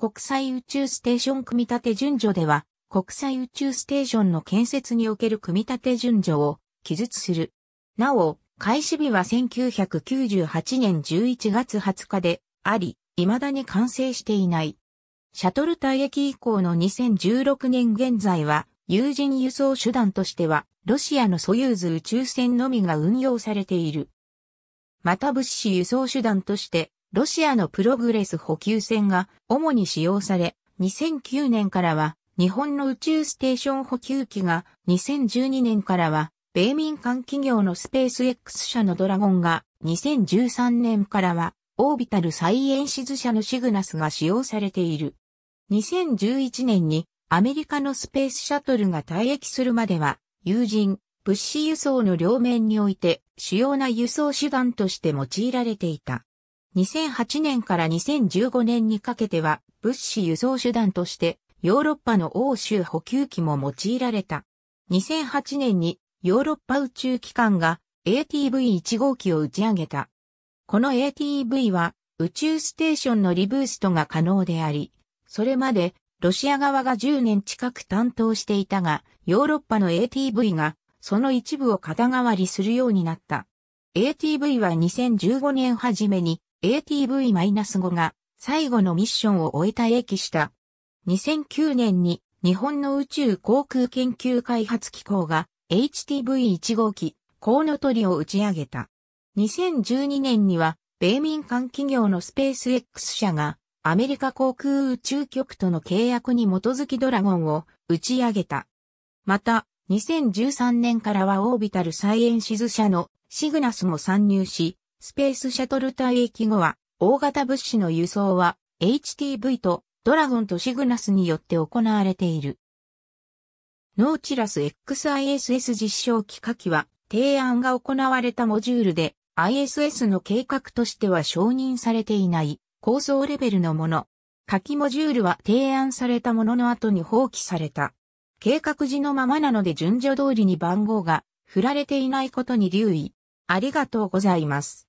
国際宇宙ステーション組み立て順序では、国際宇宙ステーションの建設における組み立て順序を記述する。なお、開始日は1998年11月20日であり、未だに完成していない。シャトル退役以降の2016年現在は、有人輸送手段としては、ロシアのソユーズ宇宙船のみが運用されている。また物資輸送手段として、ロシアのプログレス補給船が主に使用され、2009年からは日本の宇宙ステーション補給機が2012年からは米民間企業のスペース X 社のドラゴンが2013年からはオービタルサイエンシズ社のシグナスが使用されている。2011年にアメリカのスペースシャトルが退役するまでは友人、物資輸送の両面において主要な輸送手段として用いられていた。2008年から2015年にかけては物資輸送手段としてヨーロッパの欧州補給機も用いられた。2008年にヨーロッパ宇宙機関が ATV1 号機を打ち上げた。この ATV は宇宙ステーションのリブーストが可能であり、それまでロシア側が10年近く担当していたが、ヨーロッパの ATV がその一部を肩代わりするようになった。ATV は2015年初めに ATV-5 が最後のミッションを終えた駅した。2009年に日本の宇宙航空研究開発機構が HTV1 号機コウノトリを打ち上げた。2012年には米民間企業のスペース X 社がアメリカ航空宇宙局との契約に基づきドラゴンを打ち上げた。また、2013年からはオービタルサイエンシズ社のシグナスも参入し、スペースシャトル退役後は、大型物資の輸送は、HTV とドラゴンとシグナスによって行われている。ノーチラス XISS 実証機下記は、提案が行われたモジュールで、ISS の計画としては承認されていない構想レベルのもの。下記モジュールは提案されたものの後に放棄された。計画時のままなので順序通りに番号が振られていないことに留意。ありがとうございます。